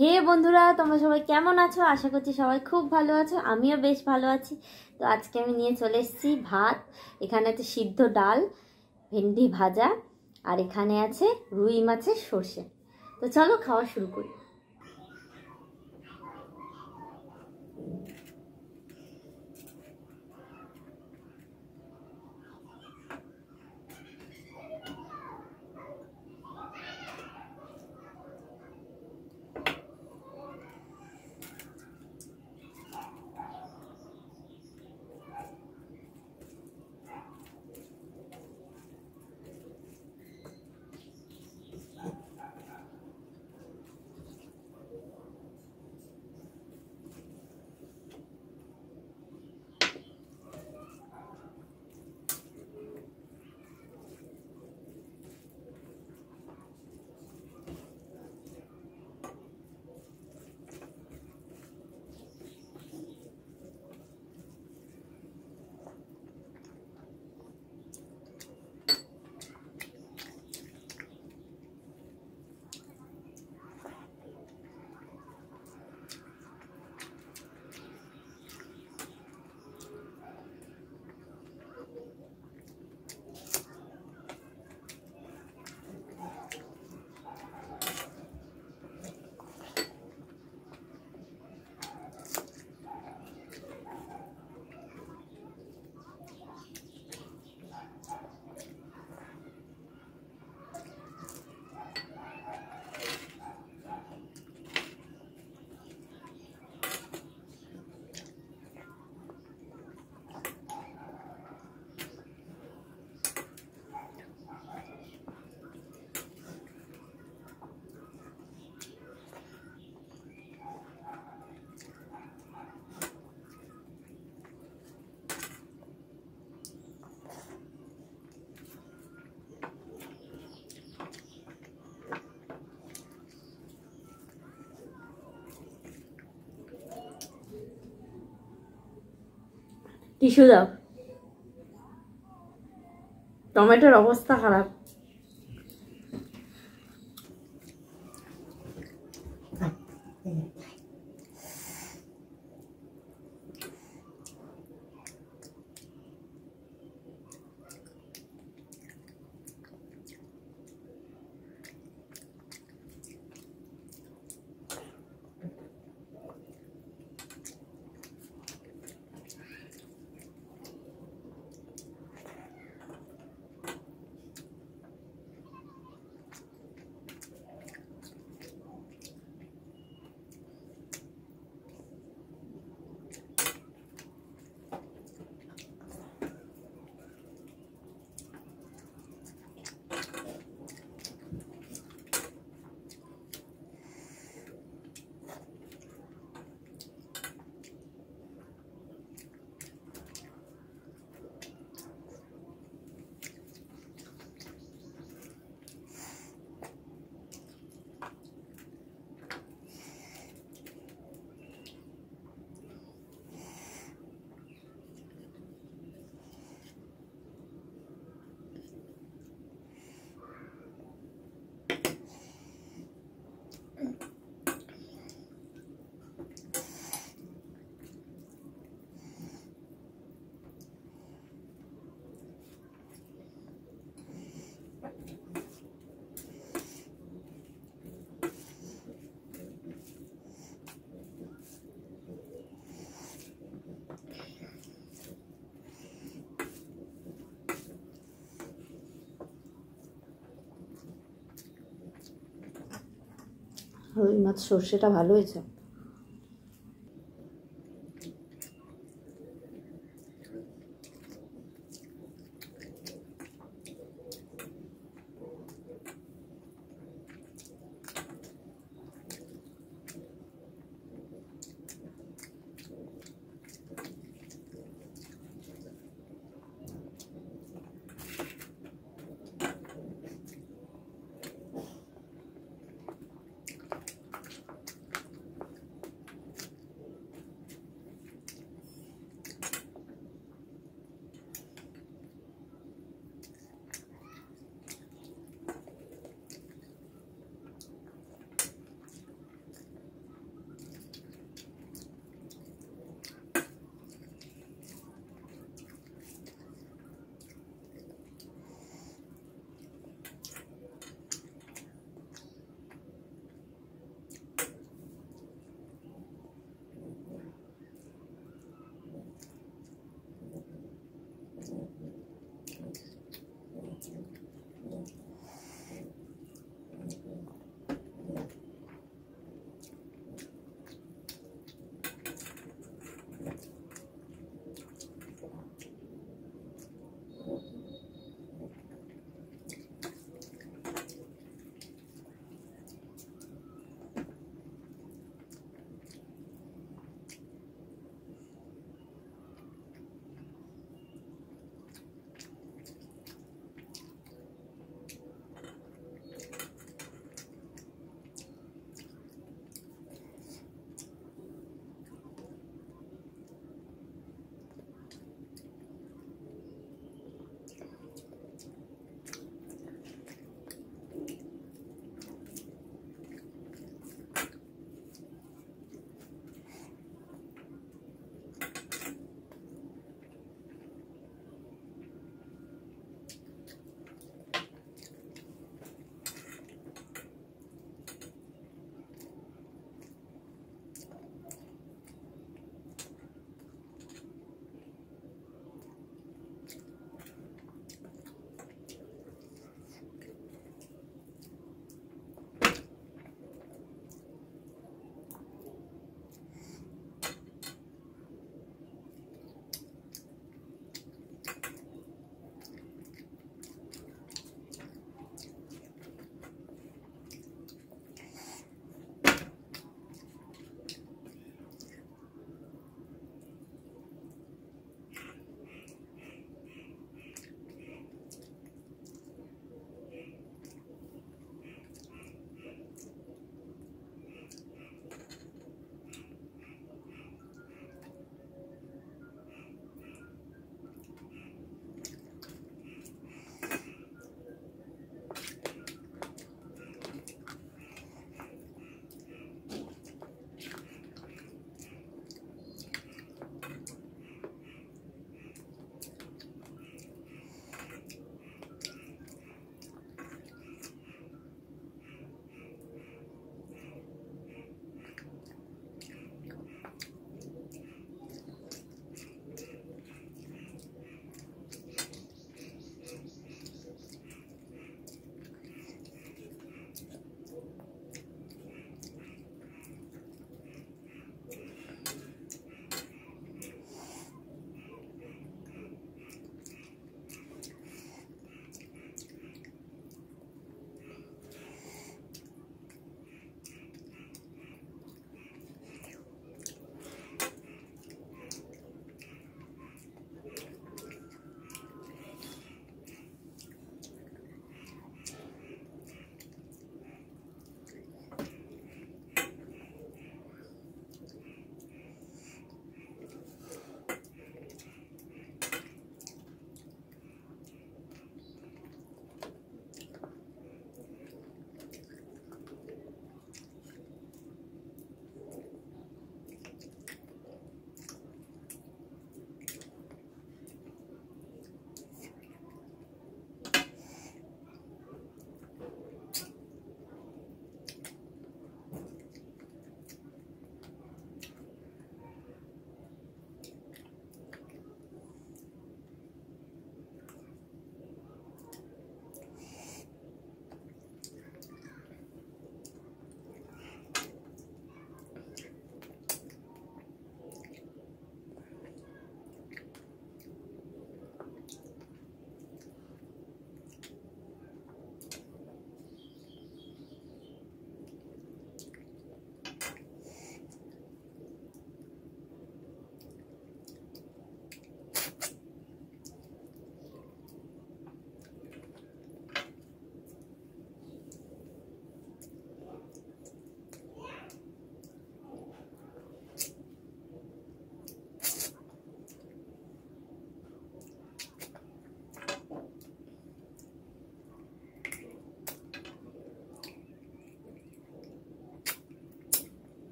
হে বন্ধুরা তোমরা সবাই কেমন আছো আশা করছি সবাই খুব ভালো আছো আমিও বেশ ভালো আছি তো আজকে আমি নিয়ে চলে এসেছি ভাত এখানে আছে সিদ্ধ ডাল ভেন্ডি ভাজা আর এখানে আছে রুই মাছের সর্ষে তো চলো খাওয়া শুরু করি টিস্যু দাও টমেটোর অবস্থা খারাপ ওই মাছ সর্ষেটা ভালো হয়েছে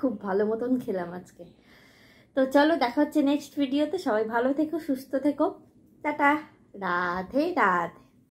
খুব ভালো মতন খেলাম আজকে তো চলো দেখা হচ্ছে নেক্সট ভিডিওতে সবাই ভালো থেকো সুস্থ থেকো টাটা রাধে রাধ